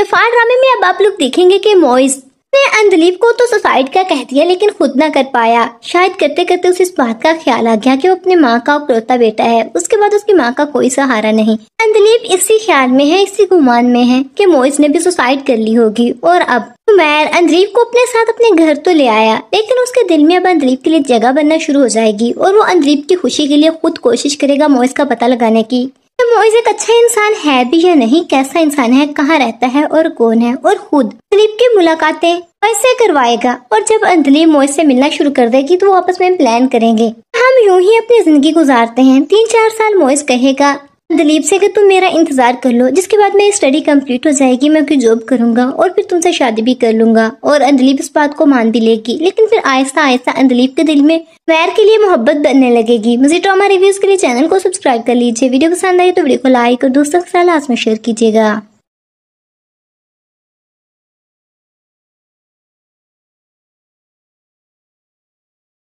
इस्तेफान ड्रामे में अब आप लोग देखेंगे कि मोइस ने अंदलीप को तो सुसाइड का कह दिया लेकिन खुद ना कर पाया शायद करते करते उसे इस बात का ख्याल आ गया कि वो अपने माँ का उकलौता बेटा है उसके बाद उसकी माँ का कोई सहारा नहीं अंदलीप इसी ख्याल में है इसी गुमान में है कि मोइस ने भी सुसाइड कर ली होगी और अब उमैर अंदरीप को अपने साथ अपने घर तो ले आया लेकिन उसके दिल में अब अंदरीप के लिए जगह बनना शुरू हो जाएगी और वो अंदरीप की खुशी के लिए खुद कोशिश करेगा मोइस का पता लगाने की तो मोइज एक अच्छा इंसान है भी या नहीं कैसा इंसान है कहाँ रहता है और कौन है और खुद दिलीप की मुलाकातें कैसे करवाएगा और जब अंतलीब मोइज से मिलना शुरू कर देगी तो वो आपस में प्लान करेंगे हम यूं ही अपनी जिंदगी गुजारते हैं तीन चार साल मोइज कहेगा दिलीप से कि तुम मेरा इंतजार कर लो जिसके बाद मेरी स्टडी कंप्लीट हो जाएगी मैं कोई जॉब करूंगा और फिर तुमसे शादी भी कर लूंगा और अंदलीप इस बात को मान भी लेगी लेकिन फिर आहिस्ता आहिस्ता अंदलीप के दिल में वैर के लिए मोहब्बत बनने लगेगी मुझे ड्रामा रिव्यूज के लिए चैनल को सब्सक्राइब कर लीजिए वीडियो पसंद आई तो वीडियो को लाइक और दोस्तों के साथ लास्ट में शेयर कीजिएगा